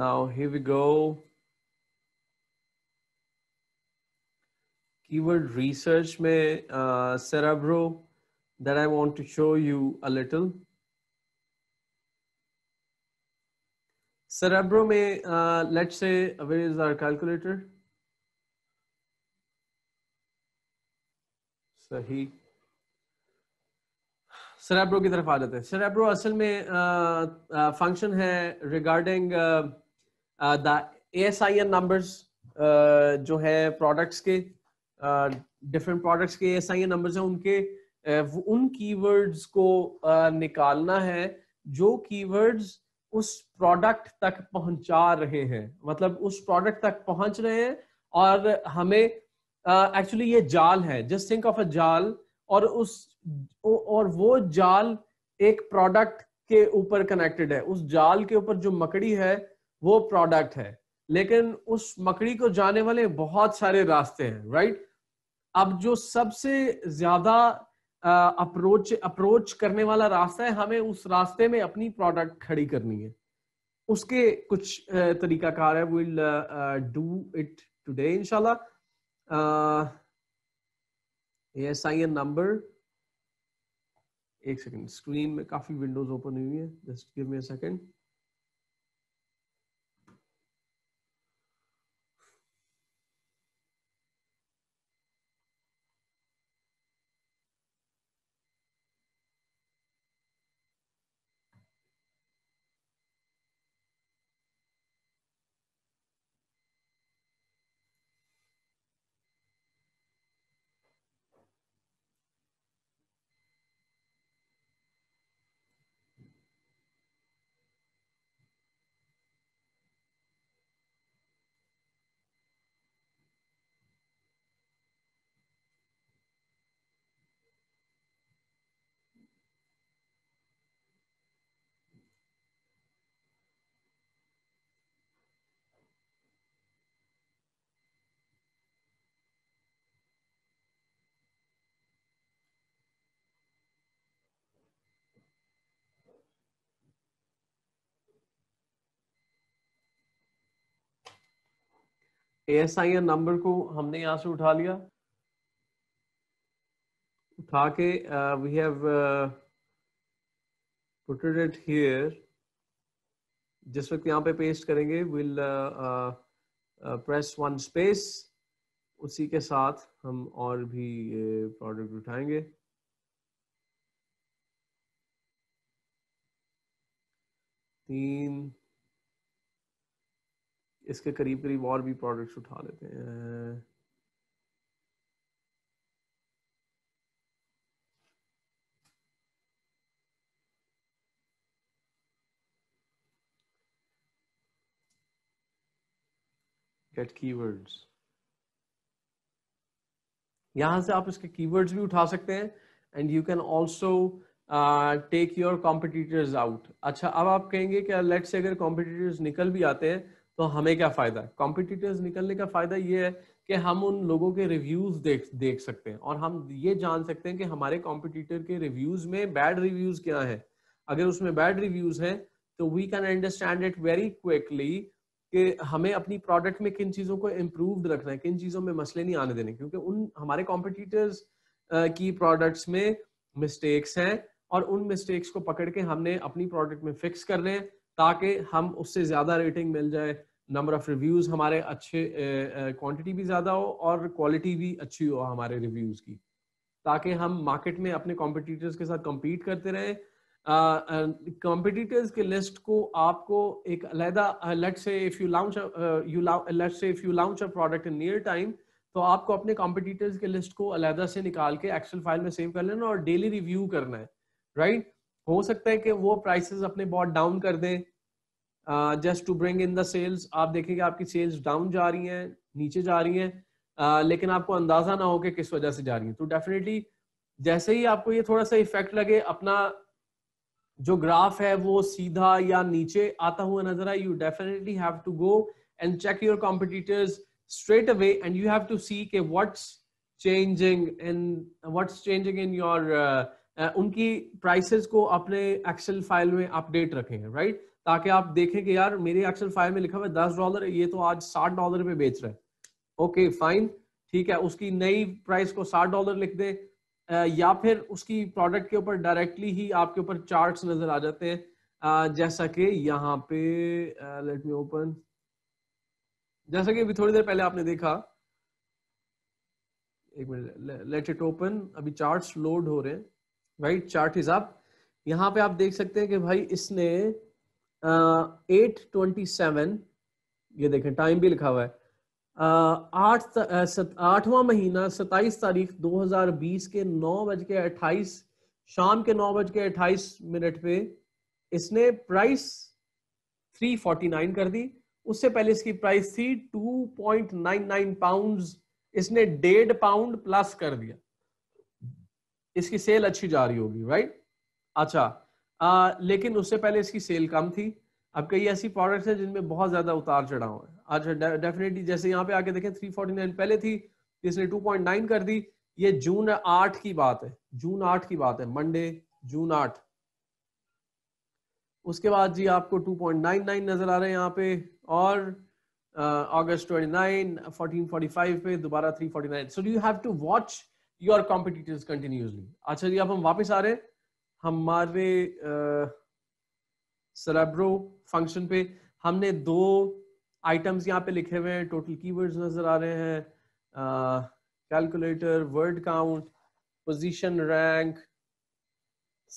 Now, here we go. Keyword research may uh, Cerebro that I want to show you a little. Cerebro may, uh, let's say where is our calculator? सही सरेब्रो की तरफ आ जाते हैं सरेब्रो असल में function है uh, the A numbers जो है प्रोडक्ट्स के डिफरेंट uh, प्रोडक्ट्स के एस आई नंबर्स हैं उनके uh, उन कीवर्ड्स को uh, निकालना है जो कीवर्ड्स उस प्रोडक्ट तक पहुंचा रहे हैं मतलब उस प्रोडक्ट तक पहुंच रहे हैं और हमें एक्चुअली uh, ये जाल है जस्ट थिंक ऑफ अ जाल और उस और वो जाल एक प्रोडक्ट के ऊपर कनेक्टेड है उस जाल के ऊपर जो मकड़ी है वो प्रोडक्ट है लेकिन उस मकड़ी को जाने वाले बहुत सारे रास्ते हैं राइट अब जो सबसे ज्यादा अप्रोच अप्रोच करने वाला रास्ता है हमें उस रास्ते में अपनी प्रोडक्ट खड़ी करनी है उसके कुछ तरीका कार है विल डू इट टूडे इनशाला एस आई एन नंबर एक सेकंड स्क्रीन में काफी विंडोज ओपन हुई है just give me a second S I N number को हमने यहाँ से उठा लिया उठा के we have putted it here जिस वक्त यहाँ पे पेस्ट करेंगे विल प्रेस वन स्पेस उसी के साथ हम और भी प्रोडक्ट उठाएंगे तीन इसके करीब करीब और भी प्रोडक्ट्स उठा लेते हैं गेट कीवर्ड्स यहां से आप इसके कीवर्ड्स भी उठा सकते हैं and you can also take your competitors out अच्छा अब आप कहेंगे कि लेट्स अगर कॉम्पिटिटर्स निकल भी आते हैं तो हमें क्या फायदा है कॉम्पिटिटर्स निकलने का फायदा ये है कि हम उन लोगों के रिव्यूज देख देख सकते हैं और हम ये जान सकते हैं कि हमारे कॉम्पिटिटर के रिव्यूज में बैड रिव्यूज क्या है अगर उसमें बैड रिव्यूज हैं तो we can understand it very quickly कि हमें अपनी प्रोडक्ट में किन चीज़ों को इम्प्रूव रखना है किन चीज़ों में मसले नहीं आने देने क्योंकि उन हमारे कॉम्पिटिटर्स की प्रोडक्ट्स में मिस्टेक्स हैं और उन मिस्टेक्स को पकड़ के हमने अपनी प्रोडक्ट में फिक्स कर रहे हैं ताकि हम उससे ज़्यादा रेटिंग मिल जाए नंबर ऑफ रिव्यूज हमारे अच्छे क्वांटिटी भी ज़्यादा हो और क्वालिटी भी अच्छी हो हमारे रिव्यूज की ताकि हम मार्केट में अपने कॉम्पिटिटर्स के साथ कम्पीट करते रहें कॉम्पिटिटर्स uh, uh, के लिस्ट को आपको एक अलहदा let say if you launch you let say if you launch a product in near time तो आपको अपने कॉम्पिटिटर्स के लिस्ट को अलहदा से निकाल के एक्सेल फाइल में सेव कर लेना और डेली रिव्यू करना है राइट right? हो सकता है कि वो प्राइसेस अपने बहुत डाउन कर दें just to bring in the sales आप देखेंगे आपकी सेल्स डाउन जा रही हैं नीचे जा रही हैं uh, लेकिन आपको अंदाजा ना हो कि किस वजह से जा रही हैं तो डेफिनेटली जैसे ही आपको ये थोड़ा सा इफेक्ट लगे अपना जो ग्राफ है वो सीधा या नीचे आता हुआ नजर आए you definitely have to go and check your competitors straight away and you have to see के what's changing in what's changing in your उनकी प्राइसेस को अपने एक्सेल फाइल में अपडेट रखेंगे राइट right ताकि आप देखें कि यार मेरे एक्शन फाइव में लिखा हुआ है दस डॉलर ये तो आज साठ डॉलर पे बेच रहे है ओके फाइन ठीक है उसकी नई प्राइस को साठ डॉलर लिख दें या फिर उसकी प्रोडक्ट के ऊपर डायरेक्टली ही आपके ऊपर चार्ट्स नजर आ जाते हैं जैसा कि यहाँ पे लेट मी ओपन जैसा कि अभी थोड़ी देर पहले आपने देखा एक मिनट लेट इट ओपन अभी चार्ट्स लोड हो रहे हैं राइट चार्ट इज आप यहाँ पे आप देख सकते हैं कि भाई इसने एट ट्वेंटी सेवन ये देखें टाइम भी लिखा हुआ है आठ आठवां महीना सताइस तारीख 2020 के नौ बज के अट्ठाईस शाम के नौ बज के अट्ठाईस मिनट पे इसने प्राइस 349 कर दी उससे पहले इसकी प्राइस थी 2.99 पाउंड्स इसने डेढ़ पाउंड प्लस कर दिया इसकी सेल अच्छी जा रही होगी राइट अच्छा आ, लेकिन उससे पहले इसकी सेल कम थी अब कई ऐसी प्रोडक्ट्स हैं जिनमें बहुत ज्यादा उतार चढ़ाव है अच्छा डेफिनेटली जैसे यहाँ पे आके देखें 349 पहले थी इसने 2.9 कर दी ये जून आठ की बात है जून आठ की बात है मंडे जून आठ उसके बाद जी आपको 2.99 नजर आ रहे हैं यहाँ पे और अगस्त ट्वेंटी नाइन फोर्टीन पे दोबारा 349 forty nine so do have to watch your competitors continuously अच्छा जी अब हम वापस आ रहे हैं हमारे सरेब्रो फंक्शन पे हमने दो आइटम्स यहाँ पे लिखे हुए हैं टोटल कीवर्ड्स नजर आ रहे हैं calculator word count position rank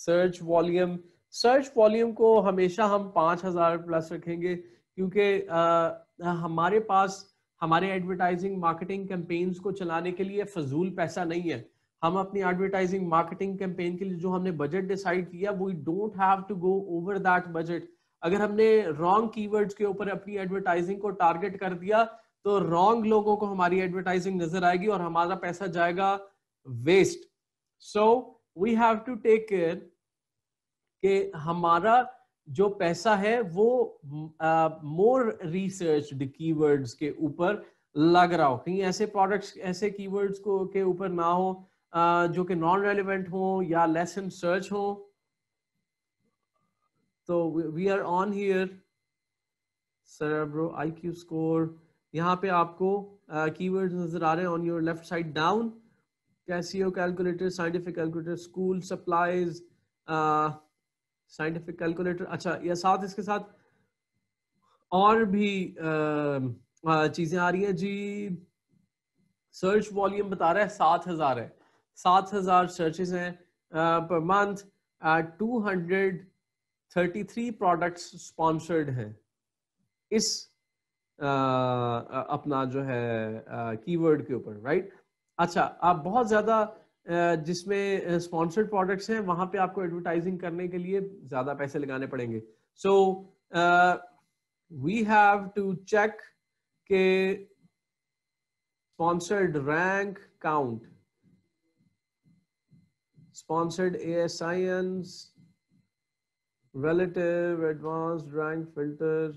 search volume search volume को हमेशा हम पाँच हजार प्लस रखेंगे क्योंकि हमारे पास हमारे एडवर्टाइजिंग मार्केटिंग कैंपेन्स को चलाने के लिए फजूल पैसा नहीं है हम अपनी एडवर्टाइजिंग मार्केटिंग कैंपेन के लिए जो हमने बजट डिसाइड किया we don't have to go over that budget अगर हमने रॉन्ग कीवर्ड्स के ऊपर अपनी एडवर्टाइजिंग को टारगेट कर दिया तो रॉन्ग लोगों को हमारी एडवर्टाइजिंग नजर आएगी और हमारा पैसा जाएगा waste so we have to take care कि हमारा जो पैसा है वो मोर रिसर्च कीवर्ड्स के ऊपर लग रहा हो कहीं ऐसे प्रोडक्ट्स ऐसे कीवर्ड्स को के ऊपर ना हो जो कि नॉन रेलिवेंट हो या लेसन सर्च हो तो we are on here cerebro IQ score यहाँ पे आपको कीवर्ड्स नजर आ रहे हैं on your left side down Casio calculator scientific calculator school supplies scientific calculator अच्छा या साथ इसके साथ और भी uh, चीजें आ रही हैं जी सर्च वॉल्यूम बता रहा है सात हजार है सात हजार सर्चेज हैं per month two hundred thirty three products sponsored हैं इस आ, uh, uh, अपना जो है कीवर्ड uh, के ऊपर राइट अच्छा आप बहुत ज़्यादा जिसमें स्पॉन्सर्ड प्रोडक्ट्स हैं वहां पे आपको एडवर्टाइजिंग करने के लिए ज़्यादा पैसे लगाने पड़ेंगे so we have to check के sponsored rank count sponsored AI Science, Relative, Advanced Rank Filter,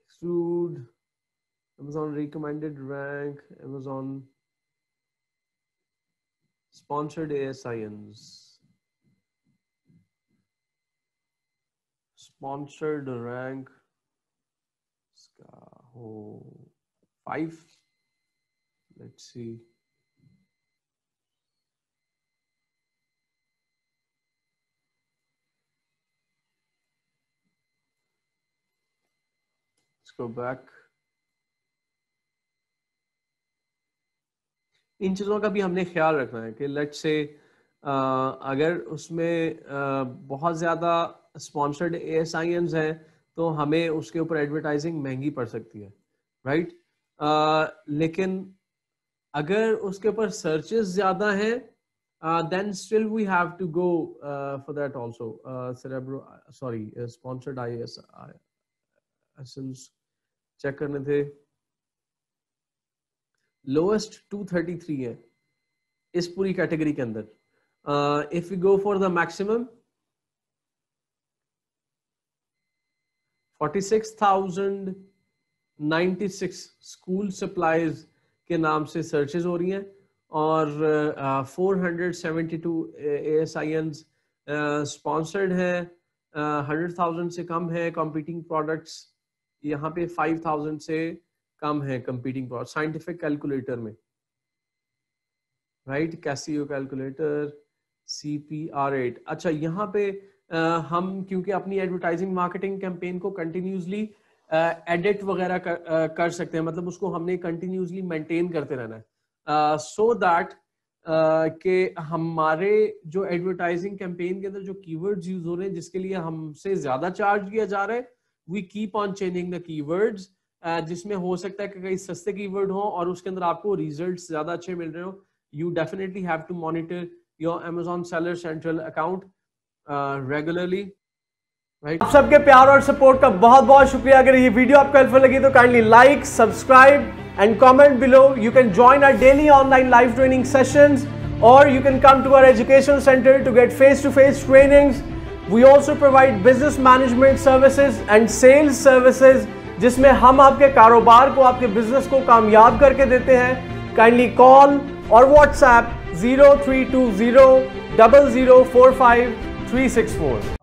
Extrude, Amazon Recommended Rank, Amazon Sponsored AI Science. Sponsored rank five. Let's see. go back इन चीज़ों का भी हमने ख्याल रखना है कि लेट से अगर उसमें आ, बहुत ज़्यादा sponsored A S I Ns हैं तो हमें उसके ऊपर एडवर्टाइजिंग महंगी पड़ सकती है राइट आ, लेकिन अगर उसके ऊपर सर्चेस ज़्यादा हैं then still we have to go for that also sorry sponsored I S I check करने थे लोएस्ट 233 है इस पूरी कैटेगरी के अंदर if you go for the maximum 46,096 school supplies के नाम से सर्चेज हो रही हैं और four hundred seventy two S I N sponsored हैं हंड्रेड uh, थाउजेंड से कम है कॉम्पीटिंग प्रोडक्ट्स यहाँ पे 5000 से कम है कंपीटिंग पावर साइंटिफिक कैलकुलेटर में right Casio calculator C P R eight अच्छा यहाँ पे आ, हम क्योंकि अपनी एडवर्टाइजिंग मार्केटिंग कैंपेन को कंटिन्यूसली एडिट वगैरह कर, कर सकते हैं मतलब उसको हमने कंटिन्यूसली मेंटेन करते रहना है सो दैट के हमारे जो एडवर्टाइजिंग कैंपेन के अंदर जो कीवर्ड्स यूज हो रहे हैं जिसके लिए हमसे ज्यादा चार्ज किया जा रहा है we keep on changing the keywords जिसमें हो सकता है कि कई सस्ते कीवर्ड हो और उसके अंदर आपको रिजल्ट ज्यादा अच्छे मिल रहे हो you definitely have to monitor your Amazon seller central account regularly आप सबके प्यार और सपोर्ट का बहुत बहुत शुक्रिया अगर ये वीडियो आपको हेल्पफुल लगी तो kindly like subscribe and comment below you can join our daily online live training session और you can come to our education centre to get face to face trainings we also provide business management services and sales services जिसमें हम आपके कारोबार को आपके business को कामयाब करके देते हैं काइंडली कॉल और WhatsApp zero three two zero double zero four five three six four